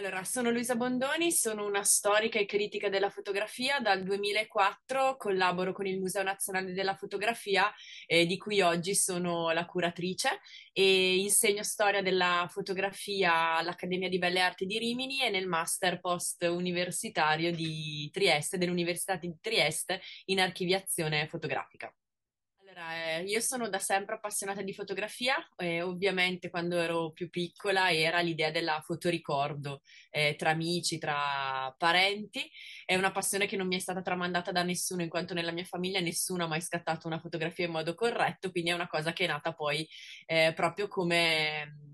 Allora, sono Luisa Bondoni, sono una storica e critica della fotografia. Dal 2004 collaboro con il Museo Nazionale della Fotografia, eh, di cui oggi sono la curatrice, e insegno storia della fotografia all'Accademia di Belle Arti di Rimini e nel master post universitario di Trieste, dell'Università di Trieste in archiviazione fotografica. Eh, io sono da sempre appassionata di fotografia e ovviamente quando ero più piccola era l'idea della fotoricordo eh, tra amici, tra parenti. È una passione che non mi è stata tramandata da nessuno, in quanto nella mia famiglia nessuno ha mai scattato una fotografia in modo corretto, quindi è una cosa che è nata poi eh, proprio come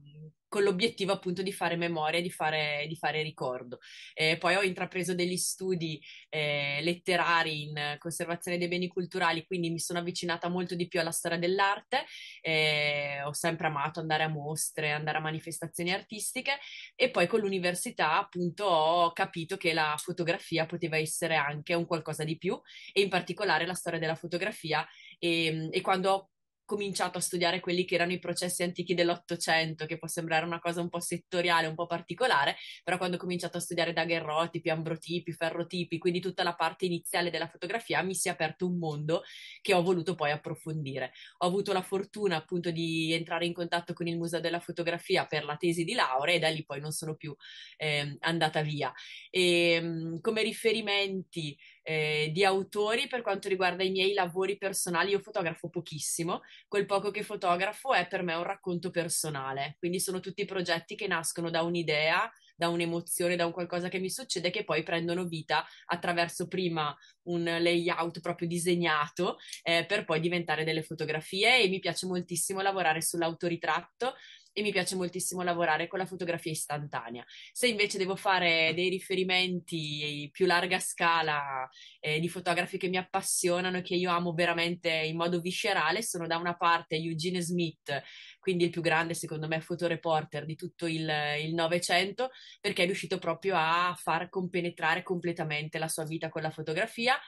con l'obiettivo appunto di fare memoria, di fare, di fare ricordo. Eh, poi ho intrapreso degli studi eh, letterari in conservazione dei beni culturali, quindi mi sono avvicinata molto di più alla storia dell'arte, eh, ho sempre amato andare a mostre, andare a manifestazioni artistiche e poi con l'università appunto ho capito che la fotografia poteva essere anche un qualcosa di più e in particolare la storia della fotografia e, e quando ho cominciato a studiare quelli che erano i processi antichi dell'Ottocento, che può sembrare una cosa un po' settoriale, un po' particolare, però quando ho cominciato a studiare daguerrotipi, ambrotipi, ferrotipi, quindi tutta la parte iniziale della fotografia, mi si è aperto un mondo che ho voluto poi approfondire. Ho avuto la fortuna appunto di entrare in contatto con il Museo della Fotografia per la tesi di laurea e da lì poi non sono più eh, andata via. E, ehm, come riferimenti eh, di autori per quanto riguarda i miei lavori personali. Io fotografo pochissimo, quel poco che fotografo è per me un racconto personale, quindi sono tutti progetti che nascono da un'idea da un'emozione, da un qualcosa che mi succede, che poi prendono vita attraverso prima un layout proprio disegnato eh, per poi diventare delle fotografie e mi piace moltissimo lavorare sull'autoritratto e mi piace moltissimo lavorare con la fotografia istantanea. Se invece devo fare dei riferimenti più larga scala eh, di fotografi che mi appassionano e che io amo veramente in modo viscerale, sono da una parte Eugene Smith quindi il più grande secondo me fotoreporter di tutto il Novecento, perché è riuscito proprio a far compenetrare completamente la sua vita con la fotografia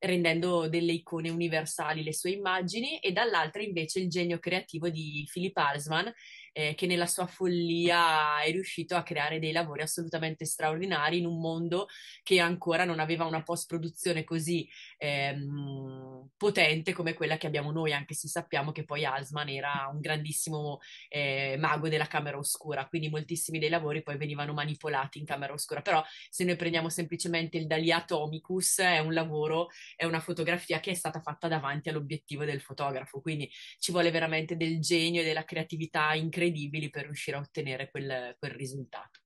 rendendo delle icone universali le sue immagini e dall'altra invece il genio creativo di Philip Halsman, eh, che nella sua follia è riuscito a creare dei lavori assolutamente straordinari in un mondo che ancora non aveva una post-produzione così ehm, potente come quella che abbiamo noi, anche se sappiamo che poi Alsman era un grandissimo eh, mago della camera oscura, quindi moltissimi dei lavori poi venivano manipolati in camera oscura. Però se noi prendiamo semplicemente il Dalí Atomicus, è un lavoro, è una fotografia che è stata fatta davanti all'obiettivo del fotografo, quindi ci vuole veramente del genio e della creatività incredibile incredibili per riuscire a ottenere quel, quel risultato.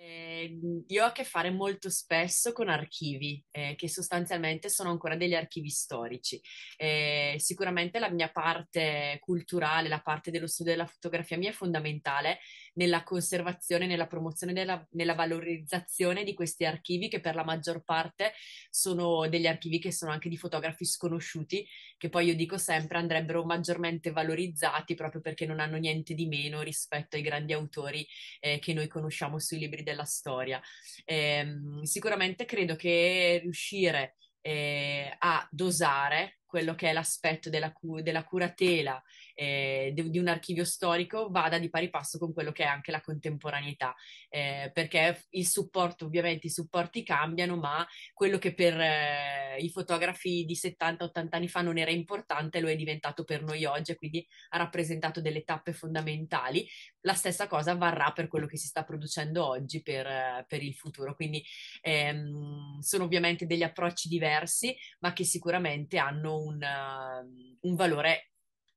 Eh, io ho a che fare molto spesso con archivi, eh, che sostanzialmente sono ancora degli archivi storici. Eh, sicuramente la mia parte culturale, la parte dello studio della fotografia mia è fondamentale nella conservazione, nella promozione, della, nella valorizzazione di questi archivi, che per la maggior parte sono degli archivi che sono anche di fotografi sconosciuti, che poi io dico sempre andrebbero maggiormente valorizzati proprio perché non hanno niente di meno rispetto ai grandi autori eh, che noi conosciamo sui libri della storia. Eh, sicuramente credo che riuscire eh, a dosare quello che è l'aspetto della, cu- della curatela eh, de- di un archivio storico vada di pari passo con quello che è anche la contemporaneità, eh, perché il supporto, ovviamente i supporti cambiano, ma quello che per eh, i fotografi di 70-80 anni fa non era importante lo è diventato per noi oggi e quindi ha rappresentato delle tappe fondamentali. La stessa cosa varrà per quello che si sta producendo oggi per, eh, per il futuro, quindi ehm, sono ovviamente degli approcci diversi, ma che sicuramente hanno un, uh, un valore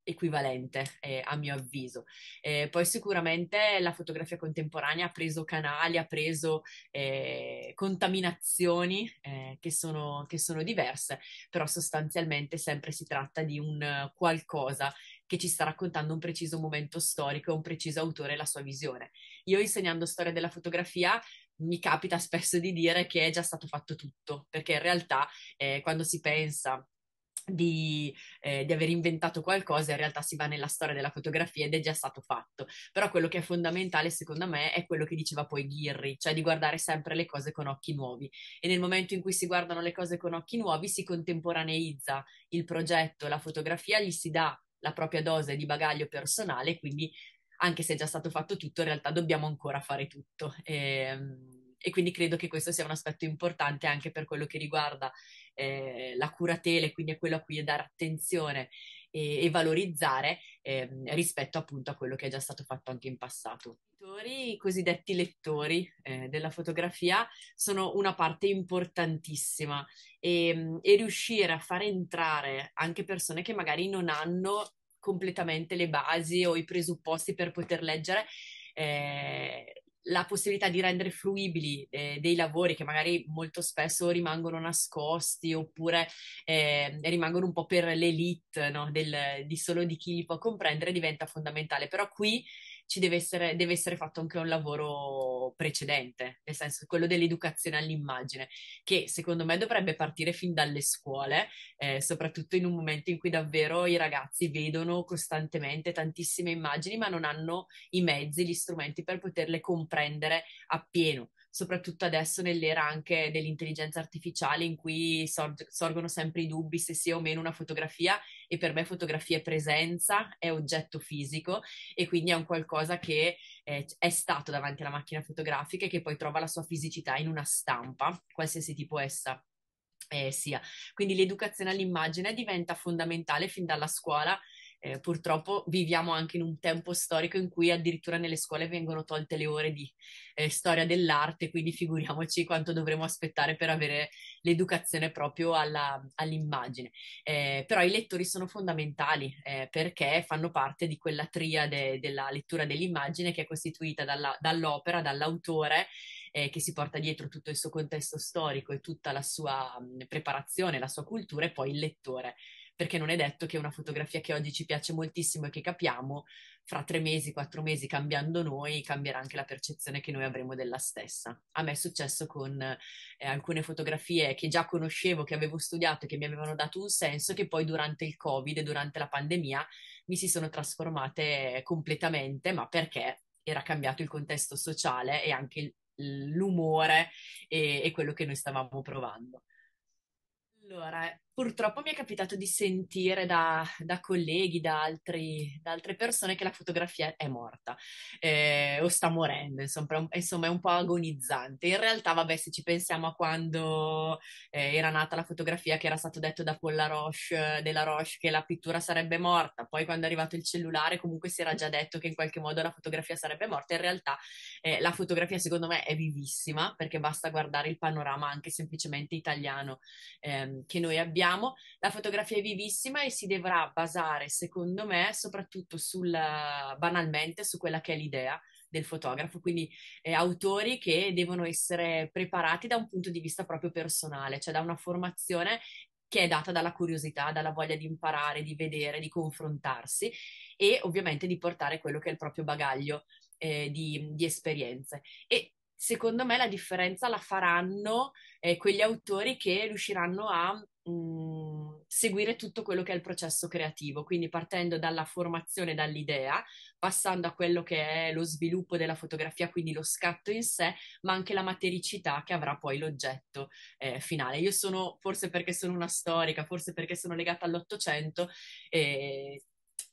equivalente, eh, a mio avviso. Eh, poi sicuramente la fotografia contemporanea ha preso canali, ha preso eh, contaminazioni eh, che sono, che, sono, diverse, però sostanzialmente sempre si tratta di un qualcosa che ci sta raccontando un preciso momento storico, un preciso autore e la sua visione. Io insegnando storia della fotografia mi capita spesso di dire che è già stato fatto tutto, perché in realtà eh, quando si pensa di, eh, di, aver inventato qualcosa, in realtà si va nella storia della fotografia ed è già stato fatto. Però quello che è fondamentale, secondo me, è quello che diceva poi Ghirri, cioè di guardare sempre le cose con occhi nuovi. E nel momento in cui si guardano le cose con occhi nuovi, si contemporaneizza il progetto, la fotografia, gli si dà la propria dose di bagaglio personale, quindi anche se è già stato fatto tutto, in realtà dobbiamo ancora fare tutto. E, ehm, e quindi credo che questo sia un aspetto importante anche per quello che riguarda eh, la curatele, quindi è quello a cui dare attenzione e, e valorizzare eh, rispetto appunto a quello che è già stato fatto anche in passato. I cosiddetti lettori eh, della fotografia sono una parte importantissima e, mm, e riuscire a far entrare anche persone che magari non hanno completamente le basi o i presupposti per poter leggere eh, la possibilità di rendere fruibili eh, dei lavori che magari molto spesso rimangono nascosti oppure eh, rimangono un po' per l'elite no? Del, di solo di chi li può comprendere diventa fondamentale. Però qui ci deve essere, deve essere fatto anche un lavoro precedente, nel senso quello dell'educazione all'immagine, che secondo me dovrebbe partire fin dalle scuole, eh, soprattutto in un momento in cui davvero i ragazzi vedono costantemente tantissime immagini, ma non hanno i mezzi, gli strumenti per poterle comprendere appieno soprattutto adesso nell'era anche dell'intelligenza artificiale in cui sorg- sorgono sempre i dubbi se sia o meno una fotografia e per me fotografia è presenza, è oggetto fisico e quindi è un qualcosa che eh, è stato davanti alla macchina fotografica e che poi trova la sua fisicità in una stampa, qualsiasi tipo essa. Eh, sia. Quindi l'educazione all'immagine diventa fondamentale fin dalla scuola eh, purtroppo viviamo anche in un tempo storico in cui addirittura nelle scuole vengono tolte le ore di eh, storia dell'arte, quindi figuriamoci quanto dovremo aspettare per avere l'educazione proprio alla, all'immagine. Eh, però i lettori sono fondamentali eh, perché fanno parte di quella triade della lettura dell'immagine che è costituita dalla, dall'opera, dall'autore eh, che si porta dietro tutto il suo contesto storico e tutta la sua mh, preparazione, la sua cultura e poi il lettore perché non è detto che una fotografia che oggi ci piace moltissimo e che capiamo, fra tre mesi, quattro mesi, cambiando noi, cambierà anche la percezione che noi avremo della stessa. A me è successo con eh, alcune fotografie che già conoscevo, che avevo studiato, e che mi avevano dato un senso, che poi durante il Covid durante la pandemia mi si sono trasformate completamente, ma perché era cambiato il contesto sociale e anche il, l'umore e, e, quello che noi stavamo provando. Allora, purtroppo mi è capitato di sentire da, da colleghi, da, altri, da, altre persone che la fotografia è morta eh, o sta morendo, insomma, insomma, è un po' agonizzante. In realtà, vabbè, se ci pensiamo a quando eh, era nata la fotografia, che era stato detto da Paul Laroche, eh, della Roche che la pittura sarebbe morta, poi quando è arrivato il cellulare comunque si era già detto che in qualche modo la fotografia sarebbe morta. In realtà eh, la fotografia secondo me è vivissima perché basta guardare il panorama anche semplicemente italiano ehm, che noi abbiamo abbiamo, la fotografia è vivissima e si dovrà basare, secondo me, soprattutto sul, banalmente su quella che è l'idea del fotografo, quindi eh, autori che devono essere preparati da un punto di vista proprio personale, cioè da una formazione che è data dalla curiosità, dalla voglia di imparare, di vedere, di confrontarsi e ovviamente di portare quello che è il proprio bagaglio eh, di, di, esperienze. E secondo me la differenza la faranno eh, quegli autori che riusciranno a mh, seguire tutto quello che è il processo creativo, quindi partendo dalla formazione, dall'idea, passando a quello che è lo sviluppo della fotografia, quindi lo scatto in sé, ma anche la matericità che avrà poi l'oggetto eh, finale. Io sono, forse perché sono una storica, forse perché sono legata all'Ottocento, eh,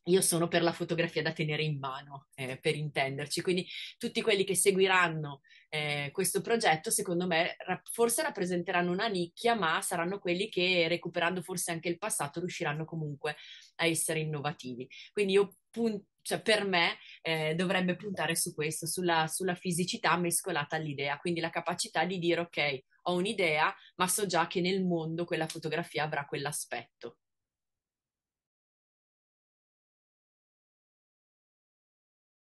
io sono per la fotografia da tenere in mano, eh, per intenderci. Quindi tutti quelli che seguiranno eh, questo progetto, secondo me, ra- forse rappresenteranno una nicchia, ma saranno quelli che, recuperando forse anche il passato, riusciranno comunque a essere innovativi. Quindi io pun- cioè per me eh, dovrebbe puntare su questo, sulla, sulla fisicità mescolata all'idea, quindi la capacità di dire ok, ho un'idea, ma so già che nel mondo quella fotografia avrà quell'aspetto.